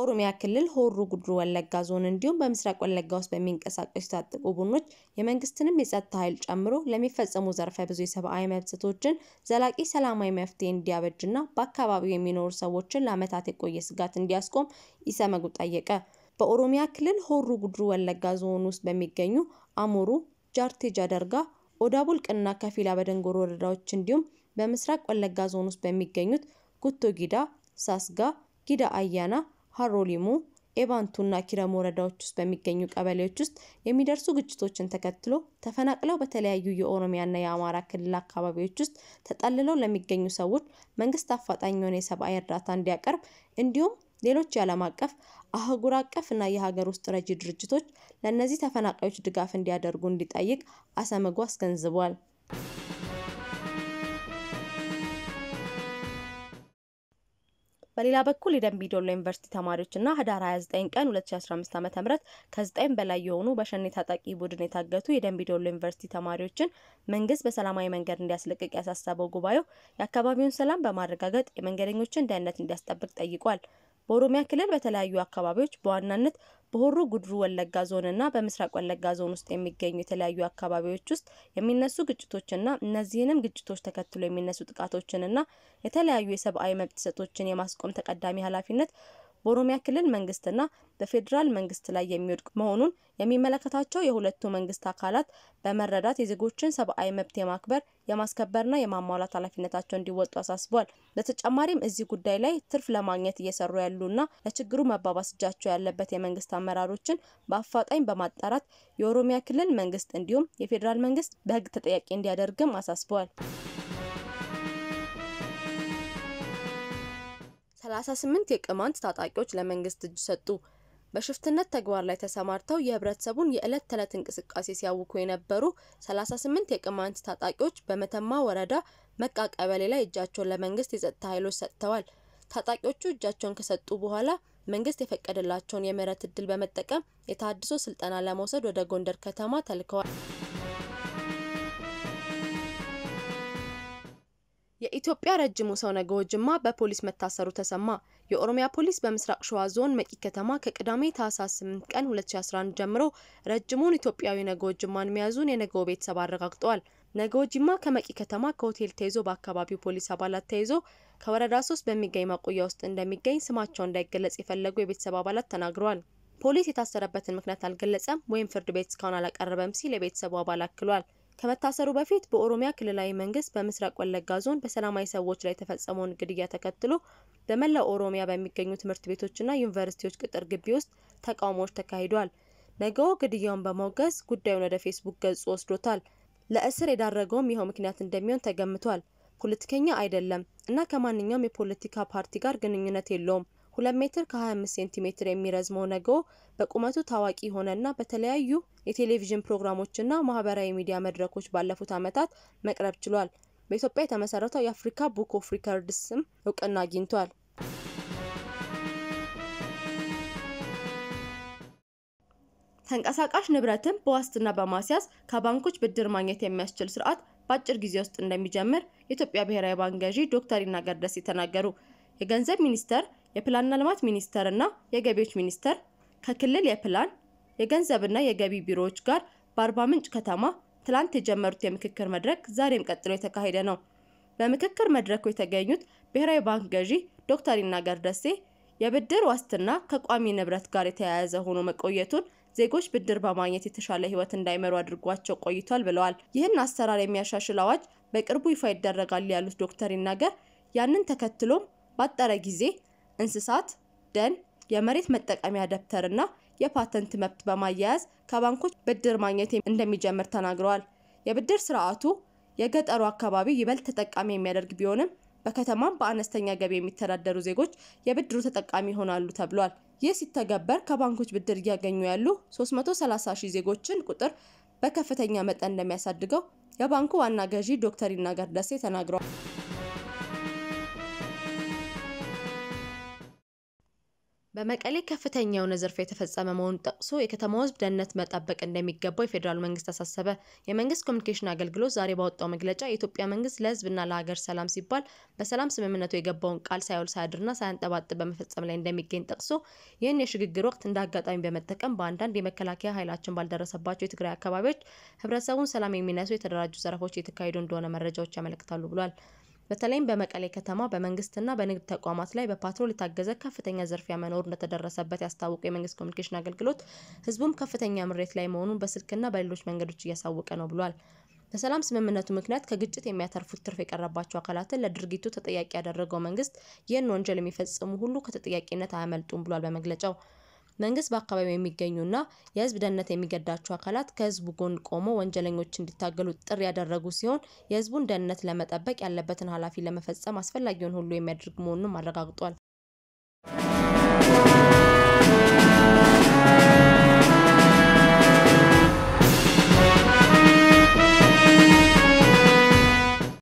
በኦሮሚያ ክልል ሆሮ ጉድሩ ወለጋ ዞን እንዲሁም በምስራቅ ወለጋ ውስጥ በሚንቀሳቀሱ የታጠቁ ቡድኖች የመንግስትንም የጸጥታ ኃይል ጨምሮ ለሚፈጸሙ ዘርፈ ብዙ የሰብአዊ መብት ዘላቂ ሰላማዊ መፍትሄ እንዲያበጅና በአካባቢው የሚኖሩ ሰዎችን ለአመታት የቆየ ስጋት እንዲያስቆም ኢሰመጉ ጠየቀ። በኦሮሚያ ክልል ሆሮ ጉድሩ ወለጋ ዞን ውስጥ በሚገኙ አሙሩ፣ ጃርቴ፣ ጃደርጋ፣ ኦዳቡልቅና ከፊላ በደንጎሮ ወረዳዎች እንዲሁም በምስራቅ ወለጋ ዞን ውስጥ በሚገኙት ጉቶ ጊዳ፣ ሳስጋ፣ ጊዳ አያና ሀሮሊሙ፣ ኤባንቱና ኪረም ወረዳዎች ውስጥ በሚገኙ ቀበሌዎች ውስጥ የሚደርሱ ግጭቶችን ተከትሎ ተፈናቅለው በተለያዩ የኦሮሚያና የአማራ ክልል አካባቢዎች ውስጥ ተጠልለው ለሚገኙ ሰዎች መንግስት አፋጣኝ የሆነ የሰብአዊ እርዳታ እንዲያቀርብ እንዲሁም ሌሎች የዓለም አቀፍ አህጉር አቀፍ እና የሀገር ውስጥ ረጂ ድርጅቶች ለእነዚህ ተፈናቃዮች ድጋፍ እንዲያደርጉ እንዲጠይቅ አሰመጉ አስገንዝቧል። በሌላ በኩል የደንቢ ዶሎ ዩኒቨርሲቲ ተማሪዎችና ህዳር 29 ቀን 2015 ዓ ም ከ9 በላይ የሆኑ በሸኔ ታጣቂ ቡድን የታገቱ የደንቢ ዶሎ ዩኒቨርሲቲ ተማሪዎችን መንግስት በሰላማዊ መንገድ እንዲያስለቅቅ ያሳሰበው ጉባኤው የአካባቢውን ሰላም በማረጋገጥ የመንገደኞችን ደህንነት እንዲያስጠብቅ ጠይቋል። በኦሮሚያ ክልል በተለያዩ አካባቢዎች በዋናነት በሆሮ ጉድሩ ወለጋ ዞንና በምስራቅ ወለጋ ዞን ውስጥ የሚገኙ የተለያዩ አካባቢዎች ውስጥ የሚነሱ ግጭቶችና እነዚህንም ግጭቶች ተከትሎ የሚነሱ ጥቃቶችንና የተለያዩ የሰብአዊ መብት ጥሰቶችን የማስቆም ተቀዳሚ ኃላፊነት በኦሮሚያ ክልል መንግስትና በፌዴራል መንግስት ላይ የሚወድቅ መሆኑን የሚመለከታቸው የሁለቱ መንግስት አካላት በመረዳት የዜጎችን ሰብአዊ መብት የማክበር የማስከበርና የማሟላት ኃላፊነታቸው እንዲወጡ አሳስቧል። በተጨማሪም እዚህ ጉዳይ ላይ ትርፍ ለማግኘት እየሰሩ ያሉና ለችግሩ መባባስ እጃቸው ያለበት የመንግስት አመራሮችን በአፋጣኝ በማጣራት የኦሮሚያ ክልል መንግስት እንዲሁም የፌዴራል መንግስት በህግ ተጠያቂ እንዲያደርግም አሳስበዋል። 28 የቅማንት ታጣቂዎች ለመንግስት እጅ ሰጡ። በሽፍትነት ተግባር ላይ ተሰማርተው የህብረተሰቡን የዕለት ተዕለት እንቅስቃሴ ሲያውኩ የነበሩ 38 የቅማንት ታጣቂዎች በመተማ ወረዳ መቃ ቀበሌ ላይ እጃቸውን ለመንግስት የጸጥታ ኃይሎች ሰጥተዋል። ታጣቂዎቹ እጃቸውን ከሰጡ በኋላ መንግስት የፈቀደላቸውን የምህረት እድል በመጠቀም የታድሶ ስልጠና ለመውሰድ ወደ ጎንደር ከተማ ተልከዋል። የኢትዮጵያ ረጅሙ ሰው ነገ ጅማ በፖሊስ መታሰሩ ተሰማ። የኦሮሚያ ፖሊስ በምስራቅ ሸዋ ዞን መቂ ከተማ ከቅዳሜ ታህሳስ 8 ቀን 2011 ጀምሮ ረጅሙን ኢትዮጵያዊ ነገ ጎጅማን መያዙን የነገው ቤተሰብ አረጋግጠዋል። ነህ ጎጅማ ከመቂ ከተማ ከሆቴል ተይዞ በአካባቢው ፖሊስ አባላት ተይዞ ከወረዳ 3 በሚገኝ ማቆያ ውስጥ እንደሚገኝ ስማቸው እንዳይገለጽ የፈለጉ የቤተሰብ አባላት ተናግረዋል። ፖሊስ የታሰረበትን ምክንያት አልገለጸም ወይም ፍርድ ቤት እስካሁን አላቀረበም ሲል የቤተሰቡ አባል አክሏል። ከመታሰሩ በፊት በኦሮሚያ ክልላዊ መንግስት በምስራቅ ወለጋ ዞን በሰላማዊ ሰዎች ላይ የተፈጸመውን ግድያ ተከትሎ በመላው ኦሮሚያ በሚገኙ ትምህርት ቤቶችና ዩኒቨርሲቲዎች ቅጥር ግቢ ውስጥ ተቃውሞዎች ተካሂደዋል። ነገው ግድያውን በማውገዝ ጉዳዩን ወደ ፌስቡክ ገጹ ወስዶታል። ለእስር የዳረገውም ይኸው ምክንያት እንደሚሆን ተገምቷል። ፖለቲከኛ አይደለም እና ከማንኛውም የፖለቲካ ፓርቲ ጋር ግንኙነት የለውም። 2 ሜትር ከ25 ሴንቲሜትር የሚረዝመው ነግኦ በቁመቱ ታዋቂ የሆነና በተለያዩ የቴሌቪዥን ፕሮግራሞችና ማህበራዊ ሚዲያ መድረኮች ባለፉት ዓመታት መቅረብ ችሏል። በኢትዮጵያ የተመሰረተው የአፍሪካ ቡክ ኦፍ ሪከርድስም እውቅና አግኝቷል። ተንቀሳቃሽ ንብረትን በዋስትና በማስያዝ ከባንኮች ብድር ማግኘት የሚያስችል ስርዓት በአጭር ጊዜ ውስጥ እንደሚጀምር የኢትዮጵያ ብሔራዊ ባንክ ገዢ ዶክተር ይናገር ደሴ ተናገሩ። የገንዘብ ሚኒስቴር የፕላንና ልማት ሚኒስቴርና የገቢዎች ሚኒስቴር ከክልል የፕላን የገንዘብና የገቢ ቢሮዎች ጋር በአርባ ምንጭ ከተማ ትላንት የጀመሩት የምክክር መድረክ ዛሬም ቀጥሎ የተካሄደ ነው። በምክክር መድረኩ የተገኙት ብሔራዊ ባንክ ገዢ ዶክተር ይናገር ደሴ የብድር ዋስትና ከቋሚ ንብረት ጋር የተያያዘ ሆኖ መቆየቱን ዜጎች ብድር በማግኘት የተሻለ ህይወት እንዳይመሩ አድርጓቸው ቆይቷል ብለዋል። ይህን አሰራር የሚያሻሽል አዋጅ በቅርቡ ይፋ ይደረጋል ያሉት ዶክተር ይናገር ያንን ተከትሎም ባጠረ ጊዜ እንስሳት ደን፣ የመሬት መጠቀሚያ ደብተርና የፓተንት መብት በማያያዝ ከባንኮች ብድር ማግኘት እንደሚጀምር ተናግረዋል። የብድር ስርዓቱ የገጠሩ አካባቢ ይበልጥ ተጠቃሚ የሚያደርግ ቢሆንም በከተማም በአነስተኛ ገቢ የሚተዳደሩ ዜጎች የብድሩ ተጠቃሚ ይሆናሉ ተብሏል። ይህ ሲተገበር ከባንኮች ብድር እያገኙ ያሉ 330 ሺህ ዜጎችን ቁጥር በከፍተኛ መጠን እንደሚያሳድገው የባንኩ ዋና ገዢ ዶክተር ይናገር ደሴ ተናግረዋል። በመቀሌ ከፍተኛ የሆነ ዝርፊያ የተፈጸመ መሆኑን ጠቅሶ የከተማው ህዝብ ደህንነት መጠበቅ እንደሚገባው የፌዴራሉ መንግስት አሳሰበ። የመንግስት ኮሚኒኬሽን አገልግሎት ዛሬ ባወጣው መግለጫ የኢትዮጵያ መንግስት ለህዝብና ለሀገር ሰላም ሲባል በሰላም ስምምነቱ የገባውን ቃል ሳይውል ሳያድርና ሳያንጠባጥብ በመፈጸም ላይ እንደሚገኝ ጠቅሶ ይህን የሽግግር ወቅት እንደ አጋጣሚ በመጠቀም በአንዳንድ የመከላከያ ኃይላችን ባልደረሰባቸው የትግራይ አካባቢዎች ህብረተሰቡን ሰላም የሚነሱ የተደራጁ ዘረፎች እየተካሄዱ እንደሆነ መረጃዎች ያመለክታሉ ብሏል። በተለይም በመቀሌ ከተማ በመንግስትና በንግድ ተቋማት ላይ በፓትሮል የታገዘ ከፍተኛ ዝርፊያ መኖር እንደተደረሰበት ያስታወቀው የመንግስት ኮሚኒኬሽን አገልግሎት ህዝቡም ከፍተኛ ምሬት ላይ መሆኑን በስልክና በሌሎች መንገዶች እያሳወቀ ነው ብሏል። በሰላም ስምምነቱ ምክንያት ከግጭት የሚያተርፉት ትርፍ የቀረባቸው አካላትን ለድርጊቱ ተጠያቂ ያደረገው መንግስት ይህን ወንጀል የሚፈጽሙ ሁሉ ከተጠያቂነት አያመልጡም ብሏል በመግለጫው። መንግስት በአካባቢው የሚገኙና የህዝብ ደህንነት የሚገዳቸው አካላት ከህዝቡ ጎን ቆሞ ወንጀለኞች እንዲታገሉ ጥሪ ያደረጉ ሲሆን የህዝቡን ደህንነት ለመጠበቅ ያለበትን ኃላፊ ለመፈጸም አስፈላጊውን ሁሉ የሚያደርግ መሆኑንም አረጋግጧል።